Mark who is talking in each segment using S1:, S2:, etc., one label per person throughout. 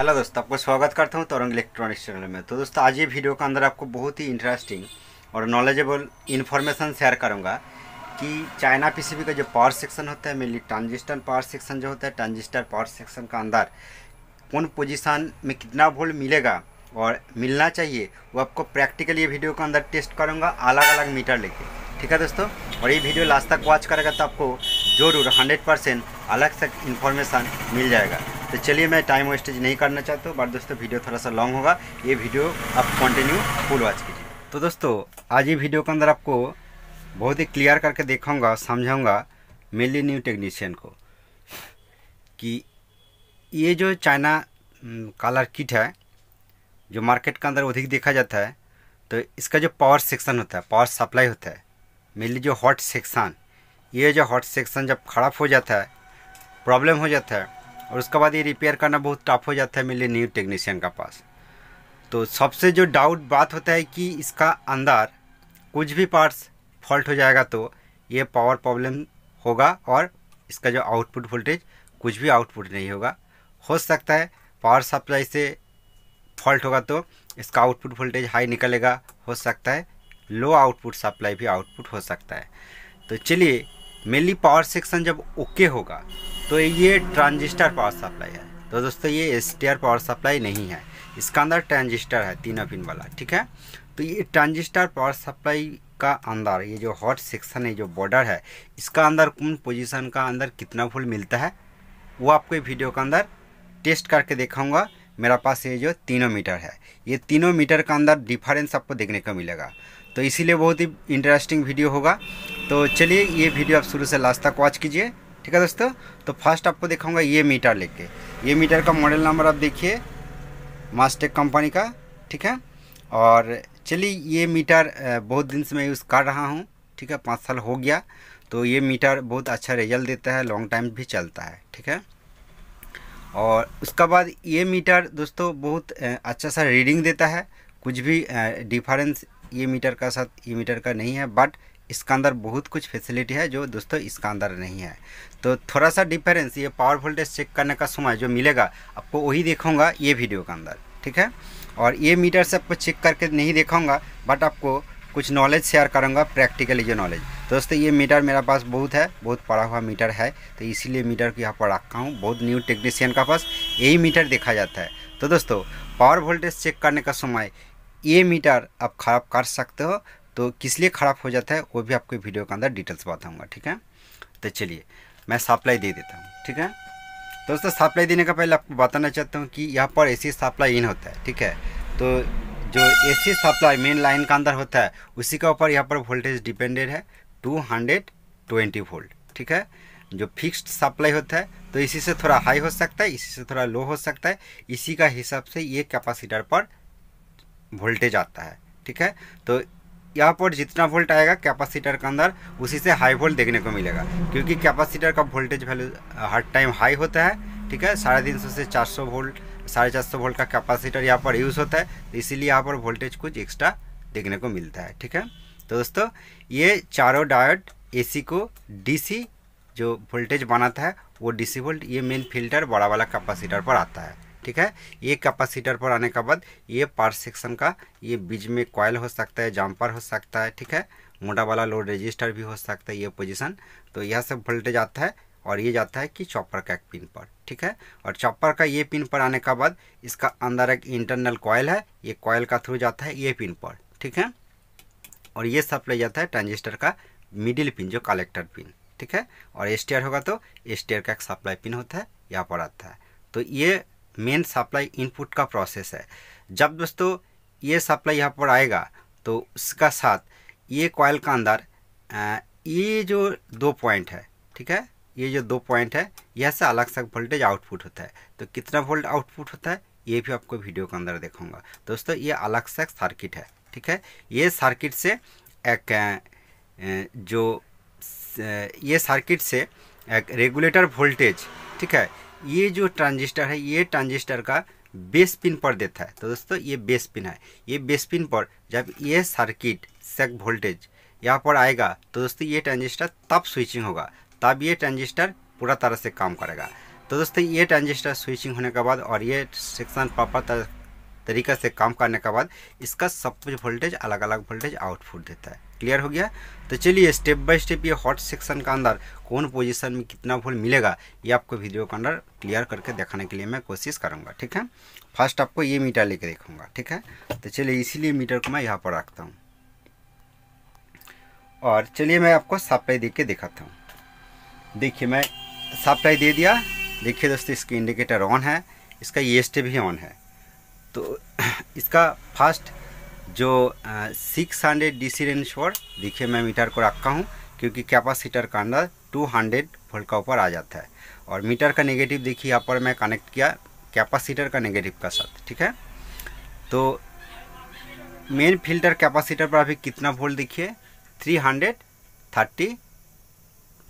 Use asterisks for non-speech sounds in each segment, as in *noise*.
S1: hello दोस्तों आपको स्वागत करता हूँ तरंग इलेक्ट्रॉनिक्स चैनल में तो दोस्तों आज ये वीडियो के अंदर आपको बहुत ही इंटरेस्टिंग और नॉलेजेबल इन्फॉर्मेशन शेयर करूँगा कि चाइना पीसीबी का जो पावर सेक्शन होता है मेनली ट्रांजिस्टर पावर सेक्शन जो होता है ट्रांजिस्टर पावर सेक्शन का अंदर कौन पोजिशन में कितना वोल्ट मिलेगा और मिलना चाहिए वो आपको प्रैक्टिकली ये वीडियो के अंदर टेस्ट करूँगा अलग अलग मीटर लेके ठीक है दोस्तों और ये वीडियो लास्ट तक वॉच करेगा तो आपको जरूर हंड्रेड परसेंट अलग से इन्फॉर्मेशन मिल जाएगा तो चलिए मैं टाइम वेस्टेज नहीं करना चाहता हूँ बट दोस्तों वीडियो थोड़ा सा लॉन्ग होगा ये वीडियो आप कंटिन्यू फुल वॉच कीजिए तो दोस्तों आज ये वीडियो के अंदर आपको बहुत ही क्लियर करके देखाऊँगा समझाऊँगा मेनली न्यू टेक्नीशियन को कि ये जो चाइना कलर किट है जो मार्केट के अंदर अधिक देखा जाता है तो इसका जो पावर सेक्शन होता है पावर सप्लाई होता है मेनली जो हॉट सेक्शन ये जो हॉट सेक्शन जब खराब हो जाता है प्रॉब्लम हो जाता है और उसके बाद ये रिपेयर करना बहुत टफ हो जाता है मेरे न्यू टेक्नीशियन का पास तो सबसे जो डाउट बात होता है कि इसका अंदर कुछ भी पार्ट्स फॉल्ट हो जाएगा तो ये पावर प्रॉब्लम होगा और इसका जो आउटपुट वोल्टेज कुछ भी आउटपुट नहीं होगा हो सकता है पावर सप्लाई से फॉल्ट होगा तो इसका आउटपुट वोल्टेज हाई निकलेगा हो सकता है लो आउटपुट सप्लाई भी आउटपुट हो सकता है तो चलिए मेनली पावर सेक्शन जब ओके होगा तो ये ट्रांजिस्टर पावर सप्लाई है तो दोस्तों ये एस पावर सप्लाई नहीं है इसका अंदर ट्रांजिस्टर है तीन पिन वाला ठीक है तो ये ट्रांजिस्टर पावर सप्लाई का अंदर ये जो हॉट सेक्शन है जो बॉर्डर है इसका अंदर कौन पोजीशन का अंदर कितना फूल मिलता है वो आपको वीडियो के अंदर टेस्ट करके देखाऊंगा मेरा पास ये जो तीनों मीटर है ये तीनों मीटर का अंदर डिफरेंस आपको देखने को मिलेगा तो इसीलिए बहुत ही इंटरेस्टिंग वीडियो होगा तो चलिए ये वीडियो आप शुरू से लास्ट तक वॉच कीजिए ठीक है दोस्तों तो फर्स्ट आपको दिखाऊंगा ये मीटर लेके ये मीटर का मॉडल नंबर आप देखिए मास्टेक कंपनी का ठीक है और चलिए ये मीटर बहुत दिन से मैं यूज़ कर रहा हूँ ठीक है पाँच साल हो गया तो ये मीटर बहुत अच्छा रिजल्ट देता है लॉन्ग टाइम भी चलता है ठीक है और उसका बाद ये मीटर दोस्तों बहुत अच्छा सा रीडिंग देता है कुछ भी डिफरेंस ये मीटर का साथ ये मीटर का नहीं है बट इसका अंदर बहुत कुछ फैसिलिटी है जो दोस्तों इसका अंदर नहीं है तो थोड़ा सा डिफरेंस ये पावर वोल्टेज चेक करने का समय जो मिलेगा आपको वही देखूँगा ये वीडियो के अंदर ठीक है और ये मीटर से आपको चेक करके नहीं देखूँगा बट आपको कुछ नॉलेज शेयर करूँगा प्रैक्टिकली जो नॉलेज दोस्तों ये मीटर मेरा पास बहुत है बहुत पड़ा हुआ मीटर है तो इसीलिए मीटर को यहाँ पर रखा हूँ बहुत न्यू टेक्नीशियन का पास यही मीटर देखा जाता है तो दोस्तों पावर वोल्टेज चेक करने का समय ये मीटर आप खराब कर सकते हो तो किस लिए ख़राब हो जाता है वो भी आपको वीडियो के अंदर डिटेल्स बताऊँगा ठीक है तो चलिए मैं सप्लाई दे देता हूँ ठीक है तो दोस्तों सप्लाई देने का पहले आपको बताना चाहता हूँ कि यहाँ पर ए सी सप्लाई इन होता है ठीक है तो जो A C supply main line का अंदर होता है उसी के ऊपर यहाँ पर वोल्टेज डिपेंडेड है टू हंड्रेड ट्वेंटी वोल्ट ठीक है जो फिक्स्ड सप्लाई होता है तो इसी से थोड़ा हाई हो सकता है इसी से थोड़ा लो हो सकता है इसी का हिसाब से ये कैपासीटर पर वोल्टेज आता है ठीक है तो यहाँ पर जितना वोल्ट आएगा कैपेसिटर के अंदर उसी से हाई वोल्ट देखने को मिलेगा क्योंकि कैपेसिटर का वोल्टेज वैल्यू हर टाइम हाई होता है ठीक है साढ़े तीन सौ से चार सौ वोल्ट साढ़े चार सौ वोल्ट का कैपेसिटर यहाँ पर यूज़ होता है तो इसीलिए यहाँ पर वोल्टेज कुछ एक्स्ट्रा देखने को मिलता है ठीक है तो दोस्तों ये चारों डायोड सी को सी जो वोल्टेज बनाता है वो सी वोल्ट ये मेन फिल्टर बड़ा वाला कैपेसिटर पर आता है ठीक है ये कैपेसिटर पर आने का बाद ये पार्ट सेक्शन का ये बीच में कॉयल हो सकता है जम्पर हो सकता है ठीक है मोटा वाला लोड रजिस्टर भी हो सकता है ये पोजिशन तो यह सब वोल्टेज आता है और ये जाता है कि चॉपर का एक पिन पर ठीक है और चॉपर का ये पिन पर आने का बाद इसका अंदर एक इंटरनल कॉयल है ये कॉयल का थ्रू जाता है ये पिन पर ठीक है और ये सप्लाई जाता है ट्रांजिस्टर का मिडिल पिन जो कलेक्टर पिन ठीक है और एस्टेयर होगा तो एस का एक सप्लाई पिन होता है यहाँ पर आता है तो ये मेन सप्लाई इनपुट का प्रोसेस है जब दोस्तों ये सप्लाई यहाँ पर आएगा तो उसका साथ ये कॉयल का अंदर ये जो दो पॉइंट है ठीक है ये जो दो पॉइंट है यह से अलग सा वोल्टेज आउटपुट होता है तो कितना वोल्ट आउटपुट होता है ये भी आपको वीडियो के अंदर देखूंगा दोस्तों ये अलग सा सर्किट है ठीक है ये सर्किट से एक जो ये सर्किट से एक रेगुलेटर वोल्टेज ठीक है ये जो ट्रांजिस्टर है ये ट्रांजिस्टर का बेस पिन पर देता है तो दोस्तों ये बेस पिन है ये बेस पिन पर जब ये सर्किट सेक वोल्टेज यहाँ पर आएगा तो दोस्तों ये ट्रांजिस्टर तब स्विचिंग होगा तब ये ट्रांजिस्टर पूरा तरह से काम करेगा तो दोस्तों ये ट्रांजिस्टर स्विचिंग होने के बाद और ये सेक्शन प्रॉपर तरह तरीका से काम करने के बाद इसका सब कुछ वोल्टेज अलग अलग वोल्टेज आउटपुट देता है क्लियर हो गया तो चलिए स्टेप बाय स्टेप ये हॉट सेक्शन का अंदर कौन पोजीशन में कितना वोल्ट मिलेगा ये आपको वीडियो के अंदर क्लियर करके दिखाने के लिए मैं कोशिश करूँगा ठीक है फर्स्ट आपको ये मीटर लेके देखूँगा ठीक है तो चलिए इसीलिए मीटर को मैं यहाँ पर रखता हूँ और चलिए मैं आपको सप्लाई दे के दिखाता हूँ देखिए मैं सप्लाई दे दिया देखिए दोस्तों इसकी इंडिकेटर ऑन है इसका ये स्टेप ही ऑन है तो *clears throat* इसका फास्ट जो six hundred D C range पर देखिए मैं मीटर को रखा हूँ क्योंकि कैपेसिटर का अंदर टू हंड्रेड वोल्ट का ऊपर आ जाता है और मीटर का नेगेटिव देखिए यहाँ पर मैं कनेक्ट किया कैपेसिटर का नेगेटिव का साथ ठीक है तो मेन फिल्टर कैपेसिटर पर अभी कितना वोल्ट देखिए थ्री हंड्रेड थर्टी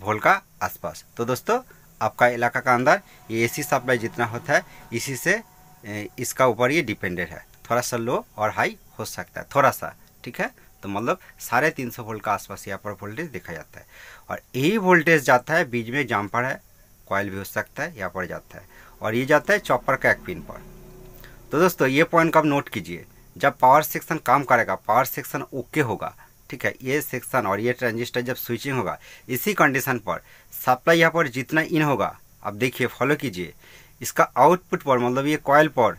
S1: वोल्ट का आसपास तो दोस्तों आपका इलाका का अंदर ये एसी सप्लाई जितना होता है इसी से इसका ऊपर ये डिपेंडेड है थोड़ा सा लो और हाई हो सकता है थोड़ा सा ठीक है तो मतलब साढ़े तीन सौ वोल्ट का आसपास यहाँ पर वोल्टेज देखा जाता है और यही वोल्टेज जाता है बीच में जाम्पर है कॉयल भी हो सकता है यहाँ पर जाता है और ये जाता है चॉपर का एक पिन पर तो दोस्तों ये पॉइंट आप नोट कीजिए जब पावर सेक्शन काम करेगा पावर सेक्शन ओके होगा ठीक है ये सेक्शन और ये ट्रांजिस्टर जब स्विचिंग होगा इसी कंडीशन पर सप्लाई यहाँ पर जितना इन होगा आप देखिए फॉलो कीजिए इसका आउटपुट पर मतलब ये कॉयल पर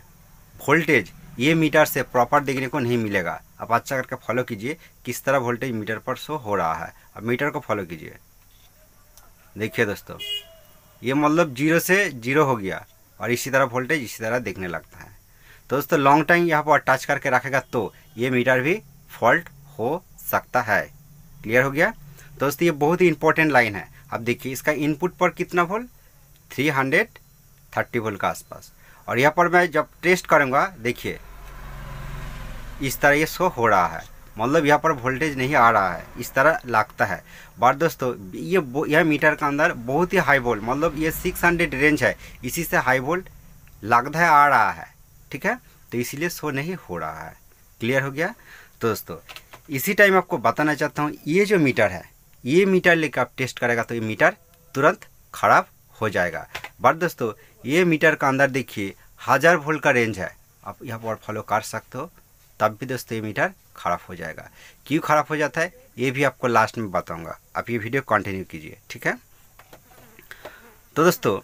S1: वोल्टेज ये मीटर से प्रॉपर देखने को नहीं मिलेगा आप अच्छा करके फॉलो कीजिए किस तरह वोल्टेज मीटर पर शो हो रहा है अब मीटर को फॉलो कीजिए देखिए दोस्तों ये मतलब जीरो से जीरो हो गया और इसी तरह वोल्टेज इसी तरह देखने लगता है तो दोस्तों लॉन्ग टाइम यहाँ पर टच करके रखेगा तो ये मीटर भी फॉल्ट हो सकता है क्लियर हो गया तो दोस्तों ये बहुत ही इंपॉर्टेंट लाइन है अब देखिए इसका इनपुट पर कितना वोल्ट 300 थर्टी वोल्ट के आसपास और यहाँ पर मैं जब टेस्ट करूँगा देखिए इस तरह ये शो हो रहा है मतलब यहाँ पर वोल्टेज नहीं आ रहा है इस तरह लगता है बट दोस्तों ये यह मीटर के अंदर बहुत ही हाई वोल्ट मतलब ये 600 रेंज है इसी से हाई वोल्ट लगता है आ रहा है ठीक है तो इसीलिए शो नहीं हो रहा है क्लियर हो गया तो दोस्तों इसी टाइम आपको बताना चाहता हूँ ये जो मीटर है ये मीटर लेकर आप टेस्ट करेगा तो ये मीटर तुरंत खराब हो जाएगा बार दोस्तों ये मीटर का अंदर देखिए हज़ार वोल्ट का रेंज है आप यहाँ पर फॉलो कर सकते हो तब भी दोस्तों ये मीटर ख़राब हो जाएगा क्यों ख़राब हो जाता है ये भी आपको लास्ट में बताऊँगा आप ये वीडियो कंटिन्यू कीजिए ठीक है तो दोस्तों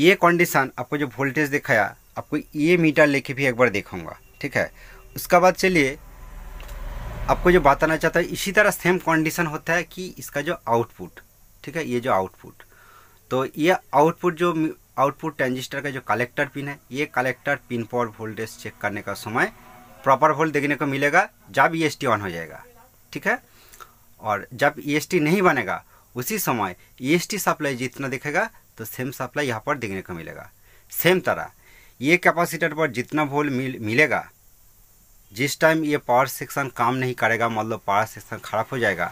S1: ये कंडीशन आपको जो वोल्टेज दिखाया आपको ये मीटर लेके भी एक बार देखूँगा ठीक है उसका बाद चलिए आपको जो बताना चाहता है इसी तरह सेम कंडीशन होता है कि इसका जो आउटपुट ठीक है ये जो आउटपुट तो ये आउटपुट जो आउटपुट ट्रांजिस्टर का जो कलेक्टर पिन है ये कलेक्टर पिन पर वोल्टेज चेक करने का समय प्रॉपर वोल्ट देखने को मिलेगा जब ई e ऑन हो जाएगा ठीक है और जब ई e नहीं बनेगा उसी समय ई e सप्लाई जितना दिखेगा तो सेम सप्लाई यहाँ पर देखने को मिलेगा सेम तरह ये कैपेसिटर पर जितना वोल्ट मिल, मिलेगा जिस टाइम ये पावर सेक्शन काम नहीं करेगा मतलब पावर सेक्शन खराब हो जाएगा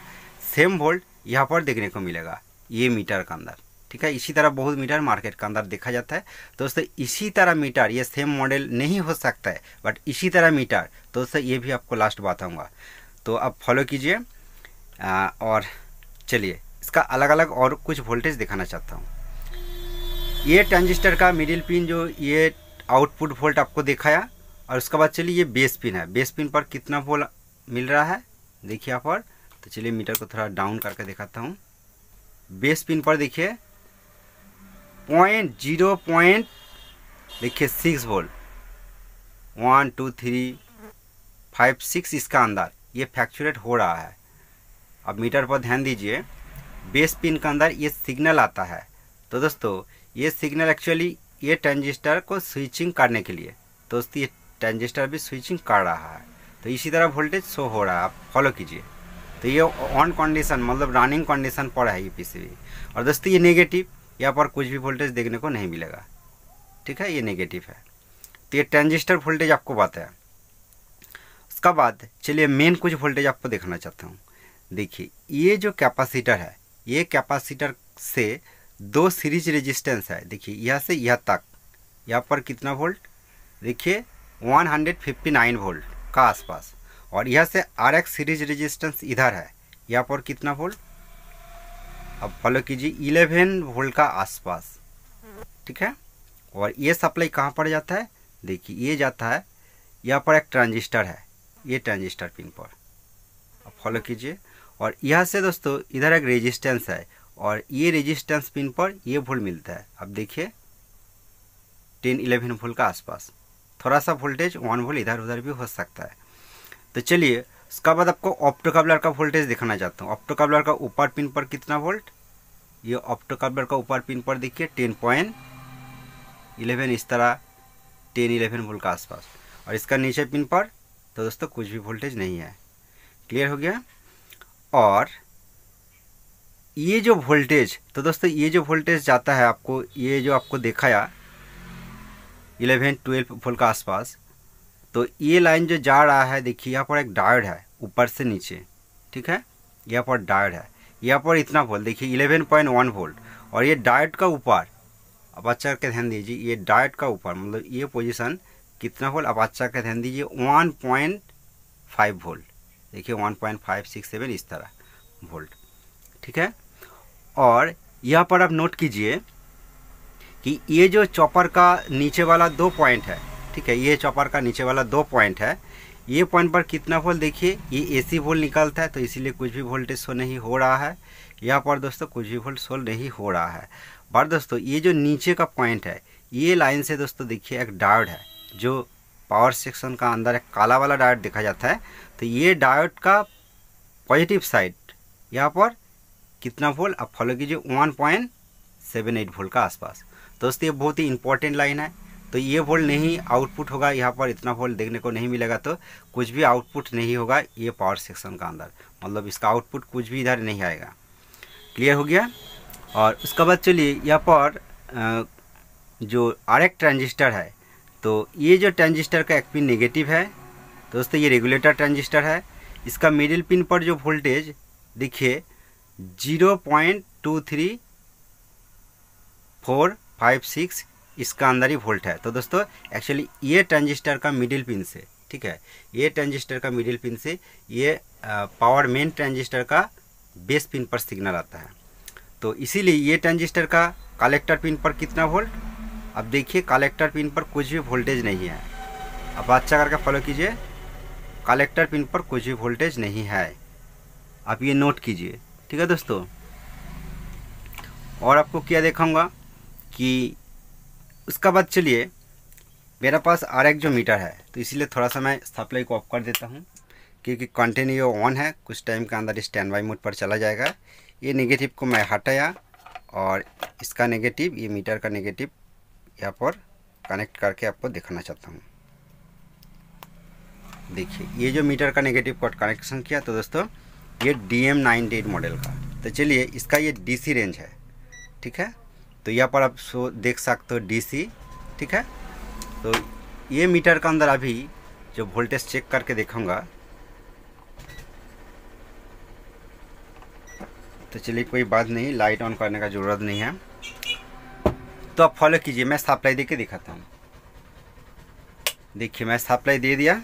S1: सेम वोल्ट यहाँ पर देखने को मिलेगा ये मीटर के अंदर ठीक है इसी तरह बहुत मीटर मार्केट के अंदर देखा जाता है दोस्तों इसी तरह मीटर ये सेम मॉडल नहीं हो सकता है बट इसी तरह मीटर दोस्तों ये भी आपको लास्ट बताऊँगा तो आप फॉलो कीजिए और चलिए इसका अलग अलग और कुछ वोल्टेज दिखाना चाहता हूँ ये ट्रांजिस्टर का मिडिल पिन जो ये आउटपुट वोल्ट आपको दिखाया और उसके बाद चलिए ये बेस पिन है बेस पिन पर कितना वोल्ट मिल रहा है देखिए यहाँ पर तो चलिए मीटर को थोड़ा डाउन करके दिखाता हूँ बेस पिन पर देखिए पॉइंट जीरो पॉइंट देखिए six volt one two three five six इसका अंदर ये फैक्चुरेट हो रहा है अब मीटर पर ध्यान दीजिए बेस पिन के अंदर ये सिग्नल आता है तो दोस्तों ये सिग्नल एक्चुअली ये ट्रांजिस्टर को स्विचिंग करने के लिए तो ये ट्रांजिस्टर भी स्विचिंग कर रहा है तो इसी तरह वोल्टेज शो हो रहा है आप फॉलो कीजिए तो ये ऑन कंडीशन मतलब रनिंग कंडीशन पर है ये पीसीबी और दोस्तों ये नेगेटिव यहाँ पर कुछ भी वोल्टेज देखने को नहीं मिलेगा ठीक है ये नेगेटिव है तो ये ट्रांजिस्टर वोल्टेज आपको पता है उसका बाद चलिए मेन कुछ वोल्टेज आपको देखना चाहता हूँ देखिए ये जो कैपेसिटर है ये कैपेसिटर से दो सीरीज रेजिस्टेंस है देखिए यहाँ से यहाँ तक यहाँ पर कितना वोल्ट देखिए 159 वोल्ट का आसपास और यहाँ से आर सीरीज रेजिस्टेंस इधर है यहाँ पर कितना वोल्ट अब फॉलो कीजिए इलेवन वोल्ट का आसपास ठीक है और ये सप्लाई कहाँ पर जाता है देखिए ये जाता है यहाँ पर एक ट्रांजिस्टर है ये ट्रांजिस्टर पिन पर अब फॉलो कीजिए और यहाँ से दोस्तों इधर एक रेजिस्टेंस है और ये रेजिस्टेंस पिन पर ये वोल्ट मिलता है अब देखिए टेन इलेवन वोल्ट का आसपास थोड़ा सा वोल्टेज वन वोल्ट इधर उधर भी हो सकता है तो चलिए उसका बाद आपको ऑप्टोकबलर का वोल्टेज दिखाना चाहता हूँ ऑप्टोकबलर का ऊपर पिन पर कितना वोल्ट ये ऑप्टोकबलर का ऊपर पिन पर देखिए टेन पॉइंट इलेवन इस तरह टेन इलेवन वोल्ट का आसपास और इसका नीचे पिन पर तो दोस्तों कुछ भी वोल्टेज नहीं है क्लियर हो गया और ये जो वोल्टेज तो दोस्तों ये जो वोल्टेज जाता है आपको ये जो आपको देखाया इलेवन ट्वेल्व वोल्ट का आसपास तो ये लाइन जो जा रहा है देखिए यहाँ पर एक डायड है ऊपर से नीचे ठीक है यहाँ पर डायड है यहाँ पर इतना वोल्ट देखिए इलेवन पॉइंट वन वोल्ट और ये डायड का ऊपर आप अच्छा के ध्यान दीजिए ये डायड का ऊपर मतलब ये पोजीशन कितना वोल्ट आप अच्छा का ध्यान दीजिए वन पॉइंट फाइव वोल्ट देखिए one point five six seven इस तरह वोल्ट ठीक है और यहाँ पर आप नोट कीजिए कि ये जो चॉपर का नीचे वाला दो पॉइंट है ठीक है ये चॉपर का नीचे वाला दो पॉइंट है ये पॉइंट पर कितना वोल्ट देखिए ये एसी वोल्ट निकलता है तो इसीलिए कुछ भी वोल्टेज शो नहीं हो रहा है यहाँ पर दोस्तों कुछ भी वोल्ट शो नहीं हो रहा है पर दोस्तों ये जो नीचे का पॉइंट है ये लाइन से दोस्तों देखिए एक डायोड है जो पावर सेक्शन का अंदर एक काला वाला डायोड देखा जाता है तो ये डायोड का पॉजिटिव साइड यहाँ पर कितना वोल्ट आप फॉलो कीजिए one point seven eight volt का आसपास दोस्तों ये बहुत ही इंपॉर्टेंट लाइन है तो ये वोल्ट नहीं आउटपुट होगा यहाँ पर इतना वोल्ट देखने को नहीं मिलेगा तो कुछ भी आउटपुट नहीं होगा ये पावर सेक्शन का अंदर मतलब इसका आउटपुट कुछ भी इधर नहीं आएगा क्लियर हो गया और उसके बाद चलिए यहाँ पर जो आर ट्रांजिस्टर है तो ये जो ट्रांजिस्टर का एक पिन नेगेटिव है दोस्तों ये रेगुलेटर ट्रांजिस्टर है इसका मिडिल पिन पर जो वोल्टेज देखिए zero point two three four five six इसका अंदर ही वोल्ट है तो दोस्तों एक्चुअली ये ट्रांजिस्टर का मिडिल पिन से ठीक है ये ट्रांजिस्टर का मिडिल पिन से ये पावर मेन ट्रांजिस्टर का बेस पिन पर सिग्नल आता है तो इसीलिए ये ट्रांजिस्टर का कलेक्टर पिन पर कितना वोल्ट अब देखिए कलेक्टर पिन पर कुछ भी वोल्टेज नहीं है अब अच्छा करके फॉलो कीजिए कलेक्टर पिन पर कुछ भी वोल्टेज नहीं है आप ये नोट कीजिए ठीक है दोस्तों और आपको क्या देखाऊंगा कि उसका बाद चलिए मेरा पास आर एक जो मीटर है तो इसीलिए थोड़ा सा मैं सप्लाई को ऑफ कर देता हूँ क्योंकि कंटिन्यू ऑन है कुछ टाइम के अंदर स्टैंड बाई मोड पर चला जाएगा ये नेगेटिव को मैं हटाया और इसका नेगेटिव ये मीटर का नेगेटिव यहाँ पर कनेक्ट करके आपको दिखाना चाहता हूँ देखिए ये जो मीटर का नेगेटिव कॉट कनेक्शन किया तो दोस्तों ये डी एम मॉडल का तो चलिए इसका ये डी रेंज है ठीक है तो यहाँ पर आप सो देख सकते हो डीसी ठीक है तो ये मीटर का अंदर अभी जो वोल्टेज चेक करके देखूंगा तो चलिए कोई बात नहीं लाइट ऑन करने का ज़रूरत नहीं है तो आप फॉलो कीजिए मैं सप्लाई दे के दिखाता हूँ देखिए मैं सप्लाई दे दिया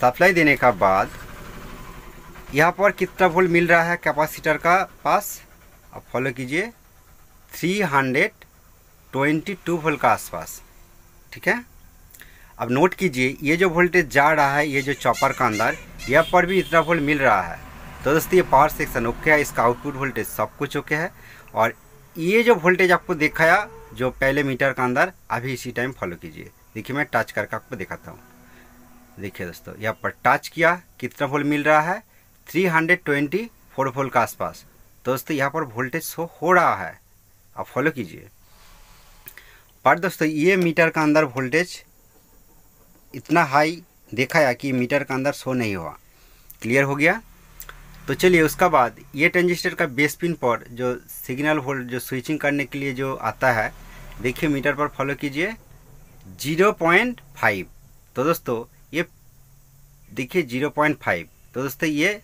S1: सप्लाई देने का बाद यहाँ पर कितना वोल्ट मिल रहा है कैपेसिटर का पास आप फॉलो कीजिए three hundred twenty two volt का आसपास ठीक है अब नोट कीजिए ये जो वोल्टेज जा रहा है ये जो चॉपर का अंदर यह पर भी इतना वोल्ट मिल रहा है तो दोस्तों ये पावर सेक्शन ओके है इसका आउटपुट वोल्टेज सब कुछ ओके है और ये जो वोल्टेज आपको दिखाया जो पहले मीटर का अंदर अभी इसी टाइम फॉलो कीजिए देखिए मैं टच करके आपको दिखाता हूँ देखिए दोस्तों यहाँ पर टच किया कितना वोल्ट मिल रहा है three hundred twenty four volt के आसपास तो दोस्तों यहाँ पर वोल्टेज शो हो रहा है आप फॉलो कीजिए पर दोस्तों ये मीटर का अंदर वोल्टेज इतना हाई देखा है कि मीटर का अंदर शो नहीं हुआ क्लियर हो गया तो चलिए उसका बाद ये ट्रांजिस्टर का बेस पिन पर जो सिग्नल वोल्ट जो स्विचिंग करने के लिए जो आता है देखिए मीटर पर फॉलो कीजिए जीरो पॉइंट फाइव तो दोस्तों ये देखिए जीरो पॉइंट फाइव तो दोस्तों ये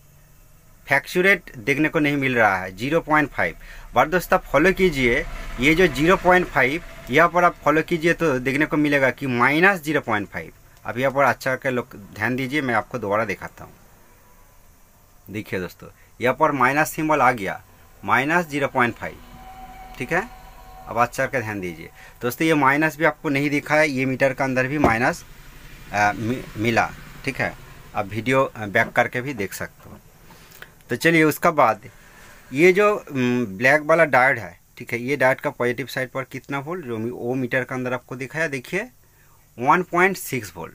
S1: फैक्चुरेट देखने को नहीं मिल रहा है जीरो पॉइंट फाइव और दोस्तों फॉलो कीजिए ये जो जीरो पॉइंट फाइव यहाँ पर आप फॉलो कीजिए तो देखने को मिलेगा कि माइनस जीरो पॉइंट फाइव अब यहाँ पर अच्छा के लोग ध्यान दीजिए मैं आपको दोबारा दिखाता हूँ देखिए दोस्तों यहाँ पर माइनस सिंबल आ गया माइनस जीरो पॉइंट फाइव ठीक है अब अच्छा करके ध्यान दीजिए दोस्तों ये माइनस भी आपको नहीं दिखा है ये मीटर के अंदर भी माइनस मिला ठीक है आप वीडियो बैक करके भी देख सकते हो तो चलिए उसका बाद ये जो ब्लैक वाला डायड है ठीक है ये डायट का पॉजिटिव साइड पर कितना वोल्ट जो ओ मीटर के अंदर आपको दिखाया देखिए 1.6 वोल्ट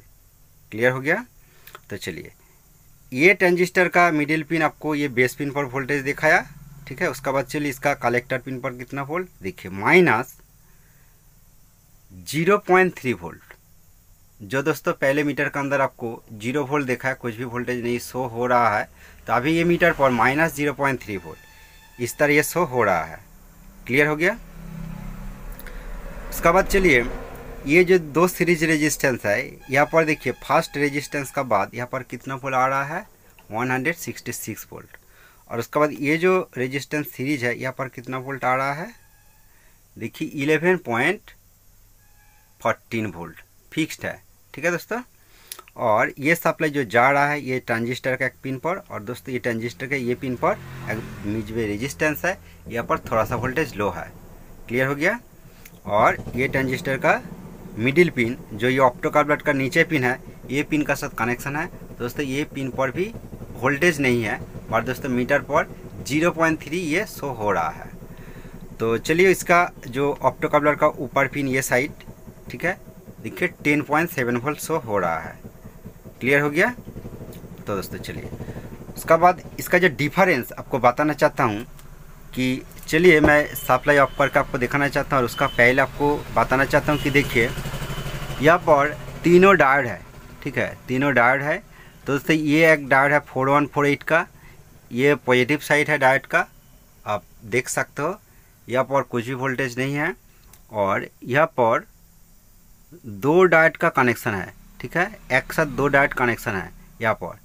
S1: क्लियर हो गया तो चलिए ये ट्रांजिस्टर का मिडिल पिन आपको ये बेस पिन पर वोल्टेज दिखाया ठीक है उसका बाद चलिए इसका कलेक्टर पिन पर कितना वोल्ट देखिए minus zero point three volt जो दोस्तों पहले मीटर के अंदर आपको जीरो वोल्ट देखा है कुछ भी वोल्टेज नहीं शो हो रहा है तो अभी ये मीटर पर minus zero point three volt इस तरह ये शो हो रहा है क्लियर हो गया उसके बाद चलिए ये जो दो सीरीज रेजिस्टेंस है यहाँ पर देखिए फर्स्ट रेजिस्टेंस का बाद यहाँ पर कितना वोल्ट आ रहा है 166 वोल्ट और उसके बाद ये जो रेजिस्टेंस सीरीज है यहाँ पर कितना वोल्ट आ रहा है देखिए 11.14 वोल्ट फिक्स्ड है ठीक है दोस्तों और ये सप्लाई जो जा रहा है ये ट्रांजिस्टर का एक पिन पर और दोस्तों ये ट्रांजिस्टर के ये पिन पर एक म्यूज में रेजिस्टेंस है यहाँ पर थोड़ा सा वोल्टेज लो है क्लियर हो गया और ये ट्रांजिस्टर का मिडिल पिन जो ये ऑप्टो कार्बलेट का नीचे पिन है ये पिन का साथ कनेक्शन है दोस्तों ये पिन पर भी वोल्टेज नहीं है और दोस्तों मीटर पर थ्री ये शो हो रहा है तो चलिए इसका जो ऑप्टो कार्बलेट का ऊपर पिन ये साइड ठीक है देखिए सेवन वोल्ट शो हो रहा है क्लियर हो गया तो दोस्तों चलिए उसका बाद इसका जो डिफरेंस आपको बताना चाहता हूँ कि चलिए मैं सप्लाई ऑफ करके आपको दिखाना चाहता हूँ और उसका पहले आपको बताना चाहता हूँ कि देखिए यहाँ पर तीनों डायड है ठीक है तीनों डायड है तो दोस्तों ये एक डायड है फोर वन फोर एट का ये पॉजिटिव साइड है डायड का आप देख सकते हो यहाँ पर कुछ भी वोल्टेज नहीं है और यहाँ पर दो डायट का कनेक्शन है ठीक है एक साथ दो डायरेक्ट कनेक्शन है यहाँ पर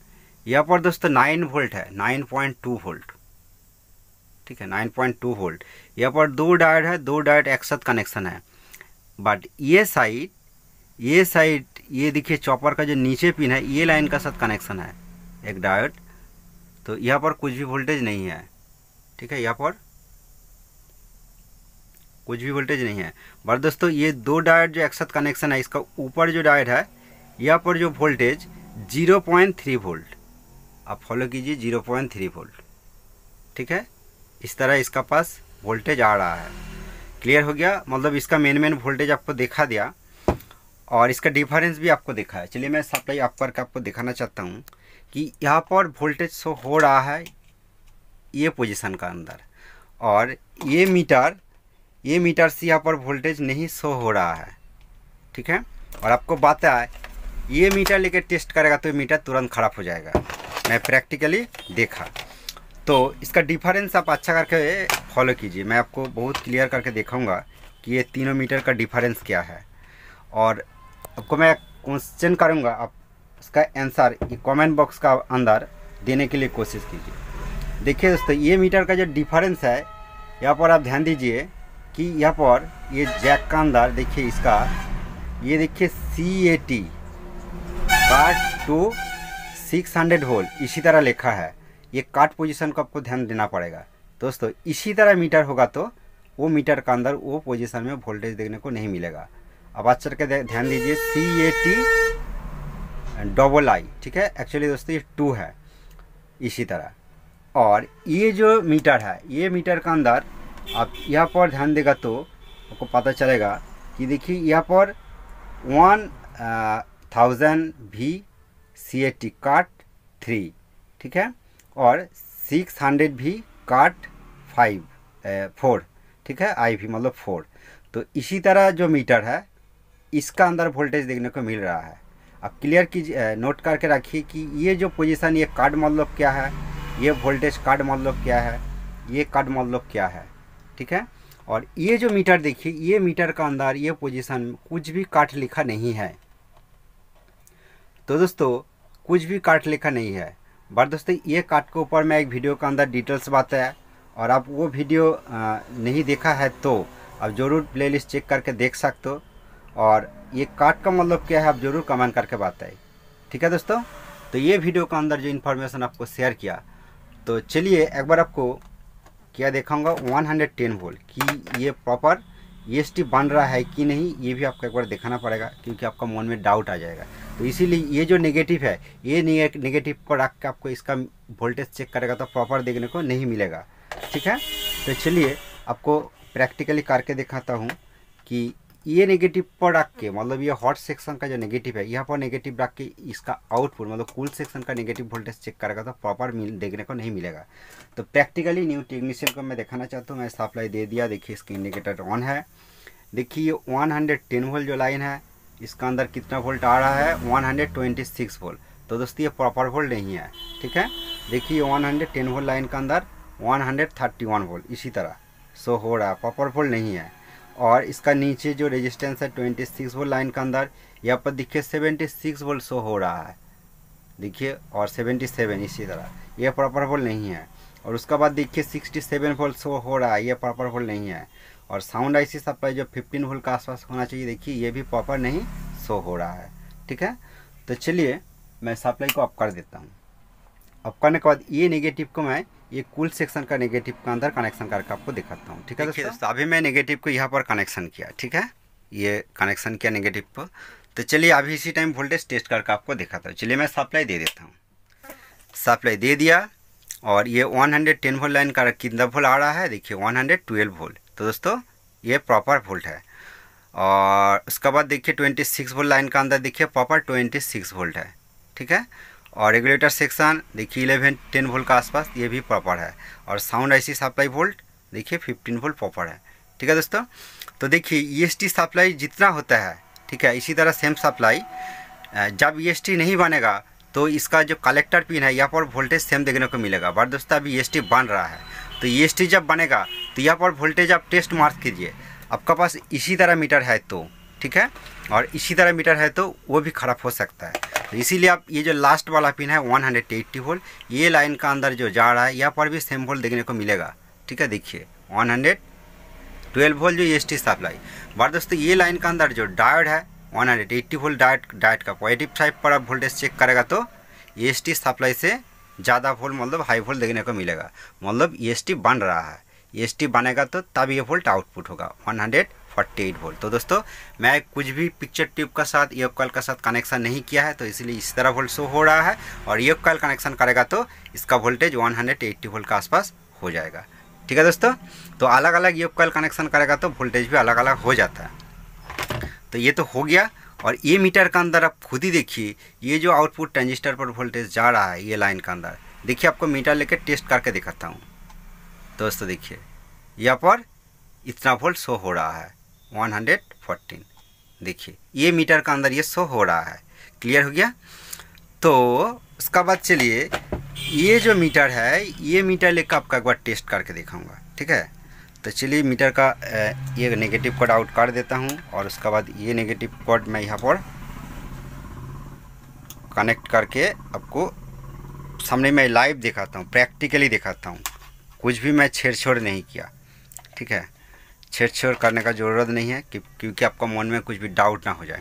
S1: यहाँ पर दोस्तों नाइन वोल्ट है नाइन पॉइंट टू वोल्ट ठीक है नाइन पॉइंट टू वोल्ट यहाँ पर दो डायट है दो डायट एक साथ कनेक्शन है बट ये साइड ये साइड ये देखिए चॉपर का जो नीचे पिन है ये लाइन का साथ कनेक्शन है एक डायोड तो यहाँ पर कुछ भी वोल्टेज नहीं है ठीक है यहाँ पर कुछ भी वोल्टेज नहीं है बट दोस्तों ये दो डायोड जो एक साथ कनेक्शन है इसका ऊपर जो डायोड है यहाँ पर जो वोल्टेज 0.3 वोल्ट आप फॉलो कीजिए 0.3 वोल्ट ठीक है इस तरह इसका पास वोल्टेज आ रहा है क्लियर हो गया मतलब इसका मेन मेन वोल्टेज आपको देखा दिया और इसका डिफरेंस भी आपको देखा है चलिए मैं सप्लाई आप करके आपको दिखाना चाहता हूँ कि यहाँ पर वोल्टेज शो हो रहा है ये पोजिशन का अंदर और ये मीटर ये मीटर से यहाँ पर वोल्टेज नहीं शो हो रहा है ठीक है और आपको बात है ये मीटर लेके टेस्ट करेगा तो ये मीटर तुरंत ख़राब हो जाएगा मैं प्रैक्टिकली देखा तो इसका डिफरेंस आप अच्छा करके फॉलो कीजिए मैं आपको बहुत क्लियर करके देखाऊंगा कि ये तीनों मीटर का डिफरेंस क्या है और आपको मैं क्वेश्चन करूँगा आप उसका आंसर ये कमेंट बॉक्स का अंदर देने के लिए कोशिश कीजिए देखिए दोस्तों ये मीटर का जो डिफरेंस है यहाँ पर आप ध्यान दीजिए कि यहाँ पर ये जैक का अंदर देखिए इसका ये देखिए सी ए टी काट टू सिक्स हंड्रेड होल इसी तरह लिखा है ये काट पोजीशन को आपको ध्यान देना पड़ेगा दोस्तों इसी तरह मीटर होगा तो वो मीटर का अंदर वो पोजीशन में वोल्टेज देखने को नहीं मिलेगा अब आज के ध्यान दीजिए सी ए टी डबल आई ठीक है एक्चुअली दोस्तों ये टू है इसी तरह और ये जो मीटर है ये मीटर का अंदर आप यहाँ पर ध्यान देगा तो आपको पता चलेगा कि देखिए यहाँ पर वन थाउजेंड भी सी ए टी काट थ्री ठीक है और सिक्स हंड्रेड भी काट फाइव फोर ठीक है आई भी मतलब फोर तो इसी तरह जो मीटर है इसका अंदर वोल्टेज देखने को मिल रहा है अब क्लियर कीजिए नोट करके रखिए कि ये जो पोजीशन ये कार्ड मतलब क्या है ये वोल्टेज कार्ड मतलब क्या है ये कार्ड मतलब क्या है ठीक है और ये जो मीटर देखिए ये मीटर का अंदर ये पोजीशन कुछ भी काट लिखा नहीं है तो दोस्तों कुछ भी काट लिखा नहीं है बट दोस्तों ये काट के ऊपर मैं एक वीडियो के अंदर डिटेल्स बताया और आप वो वीडियो नहीं देखा है तो आप ज़रूर प्लेलिस्ट चेक करके देख सकते हो और ये काट का मतलब क्या है आप ज़रूर कमेंट करके बताइए ठीक है दोस्तों तो ये वीडियो के अंदर जो इन्फॉर्मेशन आपको शेयर किया तो चलिए एक बार आपको क्या देखाऊंगा 110 वोल्ट कि ये प्रॉपर ये e स्टेप बन रहा है कि नहीं ये भी आपको एक बार दिखाना पड़ेगा क्योंकि आपका मन में डाउट आ जाएगा तो इसीलिए ये जो नेगेटिव है ये नेगेटिव को रख के आपको इसका वोल्टेज चेक करेगा तो प्रॉपर देखने को नहीं मिलेगा ठीक है तो चलिए आपको प्रैक्टिकली करके दिखाता हूँ कि ये नेगेटिव पर रख के मतलब ये हॉट सेक्शन का जो नेगेटिव है यहाँ पर नेगेटिव रख के इसका आउटपुट मतलब कूल सेक्शन का नेगेटिव वोल्टेज चेक करेगा तो प्रॉपर मिल देखने को नहीं मिलेगा तो प्रैक्टिकली न्यू टेक्नीशियन को मैं दिखाना चाहता हूँ मैं सप्लाई दे दिया देखिए इसका इंडिकेटर ऑन है देखिए ये वन हंड्रेड वोल्ट जो लाइन है इसका अंदर कितना वोल्ट आ रहा है सिक्स वोल्ट तो दोस्तों ये प्रॉपर वोल्ट नहीं है ठीक है देखिए टेन वोल्ट लाइन का अंदर वन वोल्ट इसी तरह सो हो रहा है प्रॉपर वोल्ट नहीं है और इसका नीचे जो रेजिस्टेंस है 26 वोल्ट लाइन के अंदर यहाँ पर देखिए 76 वोल्ट शो हो रहा है देखिए और 77 इसी तरह यह प्रॉपर वोल्ट नहीं है और उसके बाद देखिए 67 वोल्ट शो हो रहा है ये प्रॉपर वोल्ट नहीं है और साउंड आईसी सप्लाई जो 15 वोल्ट के आसपास होना चाहिए देखिए ये भी प्रॉपर नहीं शो हो रहा है ठीक है तो चलिए मैं सप्लाई को ऑफ कर देता हूँ अब करने के बाद ये नेगेटिव को मैं ये कुल सेक्शन का नेगेटिव का अंदर कनेक्शन करके आपको दिखाता हूँ ठीक है दोस्तों अभी मैं नेगेटिव को यहाँ पर कनेक्शन किया ठीक है ये कनेक्शन किया नेगेटिव पर तो चलिए अभी इसी टाइम वोल्टेज टेस्ट करके आपको दिखाता हूँ चलिए मैं सप्लाई दे देता हूँ सप्लाई दे दिया और ये 110 हंड्रेड टेन वोल्ट लाइन का कितना वोल्ट आ रहा है देखिए 112 हंड्रेड वोल्ट तो दोस्तों ये प्रॉपर वोल्ट है और उसके बाद देखिए 26 वोल्ट लाइन का अंदर देखिए प्रॉपर 26 वोल्ट है ठीक है और रेगुलेटर सेक्शन देखिए इलेवन टेन वोल्ट के आसपास ये भी प्रॉपर है और साउंड आईसी सप्लाई वोल्ट देखिए फिफ्टीन वोल्ट प्रॉपर है ठीक है दोस्तों तो देखिए ई e सप्लाई जितना होता है ठीक है इसी तरह सेम सप्लाई जब ई e नहीं बनेगा तो इसका जो कलेक्टर पिन है यहाँ पर वोल्टेज सेम देखने को मिलेगा बट दोस्तों अभी ई e बन रहा है तो ई जब बनेगा तो यहाँ पर वोल्टेज आप टेस्ट मार्क कीजिए आपका पास इसी तरह मीटर है तो ठीक है और इसी तरह मीटर है तो वो भी ख़राब हो सकता है तो इसीलिए आप ये जो लास्ट वाला पिन है 180 हंड्रेड होल ये लाइन का अंदर जो जा रहा है यहाँ पर भी सेम होल देखने को मिलेगा ठीक है देखिए 112 हंड्रेड ट्वेल्व होल जो एस टी सप्लाई बार दोस्तों ये लाइन का अंदर जो डायड है 180 हंड्रेड होल डायट डायट का पॉजिटिव साइड पर आप वोल्टेज चेक करेगा तो एस टी सप्लाई से ज़्यादा वोल्ट मतलब हाई वोल्ट देखने को मिलेगा मतलब ई एस टी बन रहा है ई एस टी बनेगा तो तब ये वोल्ट आउटपुट होगा one hundred forty eight volt तो दोस्तों मैं कुछ भी पिक्चर ट्यूब का साथ योग कॉल का साथ कनेक्शन नहीं किया है तो इसलिए इस तरह वोल्ट शो हो रहा है और योग कॉल कनेक्शन करेगा तो इसका voltage one hundred eighty volt के आसपास हो जाएगा ठीक है दोस्तों तो अलग अलग योग कॉल कनेक्शन करेगा तो वोल्टेज भी अलग अलग हो जाता है तो ये तो हो गया और ये मीटर के अंदर आप खुद ही देखिए ये जो आउटपुट ट्रांजिस्टर पर वोल्टेज जा रहा है ये लाइन के अंदर देखिए आपको मीटर लेके टेस्ट करके दिखाता हूँ तो दोस्तों देखिए यहाँ पर इतना वोल्ट शो हो रहा है 114 देखिए ये मीटर का अंदर ये शो हो रहा है क्लियर हो गया तो उसका बाद चलिए ये जो मीटर है ये मीटर लेकर आपका एक बार टेस्ट करके दिखाऊंगा ठीक है तो चलिए मीटर का ये नेगेटिव कोड आउट कर देता हूँ और उसके बाद ये नेगेटिव कोड मैं यहाँ पर कनेक्ट करके आपको सामने मैं लाइव दिखाता हूँ प्रैक्टिकली दिखाता हूँ कुछ भी मैं छेड़छोड़ नहीं किया ठीक है छेड़छाड़ करने का ज़रूरत नहीं है कि, क्योंकि आपका मन में कुछ भी डाउट ना हो जाए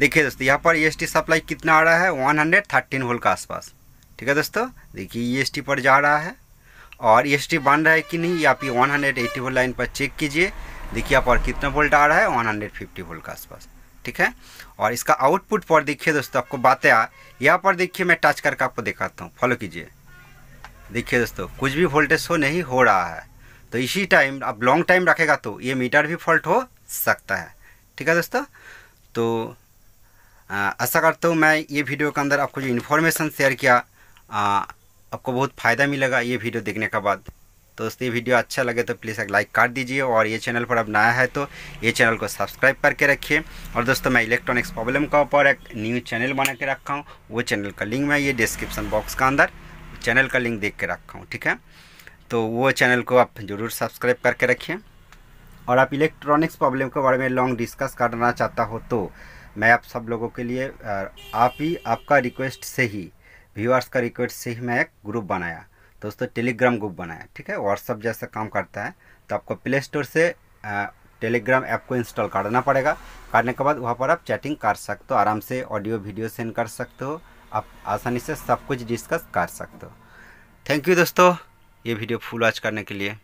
S1: देखिए दोस्तों यहाँ पर ई e सप्लाई कितना आ रहा है 113 होल के आसपास ठीक है दोस्तों देखिए ई e पर जा रहा है और ई e बन रहा है कि नहीं वन हंड्रेड 180 वोल्ट लाइन पर चेक कीजिए देखिए यहाँ पर कितना वोल्ट आ रहा है वन फिफ्टी वोल्ट के आसपास ठीक है और इसका आउटपुट पर देखिए दोस्तों आपको बातें आ यहाँ पर देखिए मैं टच करके आपको दिखाता हूँ फॉलो कीजिए देखिए दोस्तों कुछ भी वोल्टेज शो नहीं हो रहा है तो इसी टाइम आप लॉन्ग टाइम रखेगा तो ये मीटर भी फॉल्ट हो सकता है ठीक है दोस्तों तो ऐसा करता हूँ मैं ये वीडियो के अंदर आपको जो इन्फॉर्मेशन शेयर किया आ, आपको बहुत फ़ायदा मिलेगा ये वीडियो देखने के बाद तो दोस्तों ये वीडियो अच्छा लगे तो प्लीज़ एक लाइक कर दीजिए और ये चैनल पर अब नया है तो ये चैनल को सब्सक्राइब करके रखिए और दोस्तों मैं इलेक्ट्रॉनिक्स प्रॉब्लम का ऊपर एक न्यू चैनल बना के रखा हूँ वो चैनल का लिंक मैं ये डिस्क्रिप्शन बॉक्स का अंदर चैनल का लिंक देख के रखा हूँ ठीक है तो वो चैनल को आप ज़रूर सब्सक्राइब करके रखिए और आप इलेक्ट्रॉनिक्स प्रॉब्लम के बारे में लॉन्ग डिस्कस करना चाहता हो तो मैं आप सब लोगों के लिए आप ही आपका रिक्वेस्ट से ही व्यूअर्स का रिक्वेस्ट से ही मैं एक ग्रुप बनाया दोस्तों टेलीग्राम ग्रुप बनाया ठीक है व्हाट्सअप जैसा काम करता है तो आपको प्ले स्टोर से टेलीग्राम ऐप को इंस्टॉल करना पड़ेगा करने के बाद वहाँ पर आप चैटिंग कर सकते हो आराम से ऑडियो वीडियो सेंड कर सकते हो आप आसानी से सब कुछ डिस्कस कर सकते हो थैंक यू दोस्तों ये वीडियो फुल वॉच करने के लिए